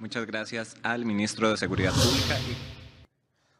Muchas gracias al ministro de Seguridad Pública.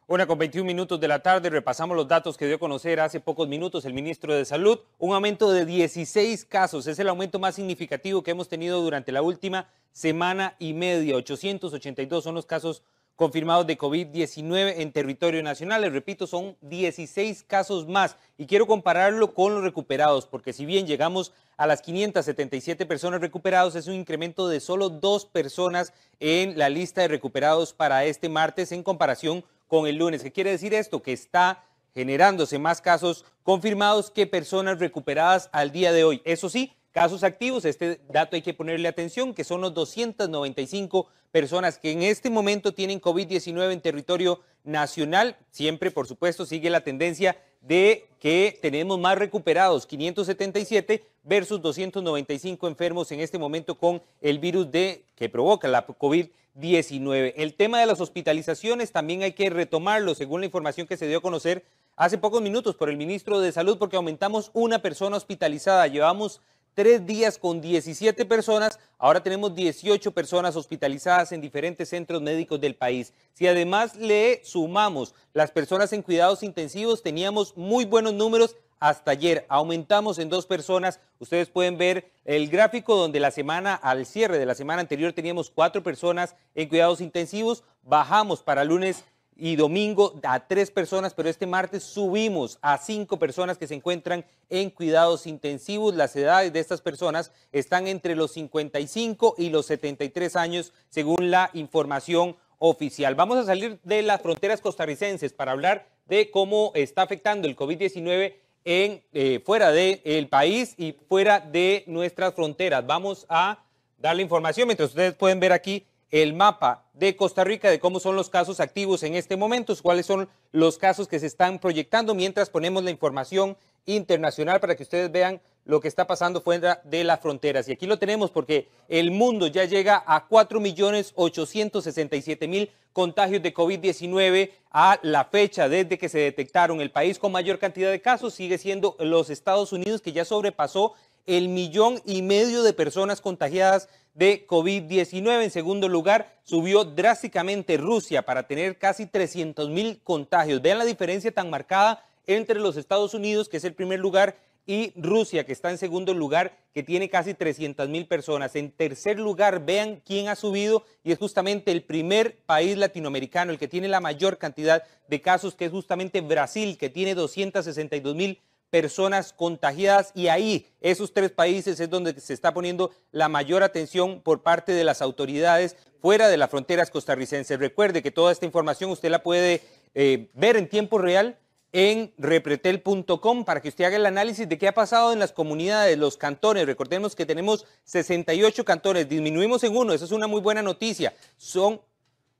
Una con 21 minutos de la tarde, repasamos los datos que dio a conocer hace pocos minutos el ministro de Salud. Un aumento de 16 casos, es el aumento más significativo que hemos tenido durante la última semana y media. 882 son los casos confirmados de COVID-19 en territorio nacional. Les repito, son 16 casos más y quiero compararlo con los recuperados, porque si bien llegamos a las 577 personas recuperados, es un incremento de solo dos personas en la lista de recuperados para este martes en comparación con el lunes. ¿Qué quiere decir esto? Que está generándose más casos confirmados que personas recuperadas al día de hoy. Eso sí, Casos activos, este dato hay que ponerle atención, que son los 295 personas que en este momento tienen COVID-19 en territorio nacional. Siempre, por supuesto, sigue la tendencia de que tenemos más recuperados, 577 versus 295 enfermos en este momento con el virus de, que provoca la COVID-19. El tema de las hospitalizaciones también hay que retomarlo, según la información que se dio a conocer hace pocos minutos por el ministro de Salud, porque aumentamos una persona hospitalizada. Llevamos tres días con 17 personas, ahora tenemos 18 personas hospitalizadas en diferentes centros médicos del país. Si además le sumamos las personas en cuidados intensivos, teníamos muy buenos números hasta ayer. Aumentamos en dos personas. Ustedes pueden ver el gráfico donde la semana, al cierre de la semana anterior, teníamos cuatro personas en cuidados intensivos. Bajamos para lunes y domingo a tres personas, pero este martes subimos a cinco personas que se encuentran en cuidados intensivos. Las edades de estas personas están entre los 55 y los 73 años, según la información oficial. Vamos a salir de las fronteras costarricenses para hablar de cómo está afectando el COVID-19 en, eh, fuera del el país y fuera de nuestras fronteras. Vamos a dar la información mientras ustedes pueden ver aquí el mapa de Costa Rica de cómo son los casos activos en este momento, cuáles son los casos que se están proyectando, mientras ponemos la información internacional para que ustedes vean lo que está pasando fuera de las fronteras. Y aquí lo tenemos porque el mundo ya llega a 4.867.000 contagios de COVID-19 a la fecha desde que se detectaron. El país con mayor cantidad de casos sigue siendo los Estados Unidos, que ya sobrepasó el millón y medio de personas contagiadas de COVID-19. En segundo lugar, subió drásticamente Rusia para tener casi 300 mil contagios. Vean la diferencia tan marcada entre los Estados Unidos, que es el primer lugar, y Rusia, que está en segundo lugar, que tiene casi 300 mil personas. En tercer lugar, vean quién ha subido, y es justamente el primer país latinoamericano, el que tiene la mayor cantidad de casos, que es justamente Brasil, que tiene 262 mil personas contagiadas y ahí esos tres países es donde se está poniendo la mayor atención por parte de las autoridades fuera de las fronteras costarricenses. Recuerde que toda esta información usted la puede eh, ver en tiempo real en repretel.com para que usted haga el análisis de qué ha pasado en las comunidades, los cantones. Recordemos que tenemos 68 cantones, disminuimos en uno, eso es una muy buena noticia. Son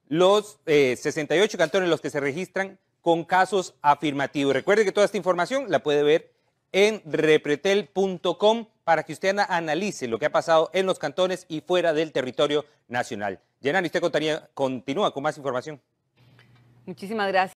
los 68 eh, cantones los que se registran con casos afirmativos. Recuerde que toda esta información la puede ver en repretel.com para que usted analice lo que ha pasado en los cantones y fuera del territorio nacional. Yenani, usted continúa con más información. Muchísimas gracias.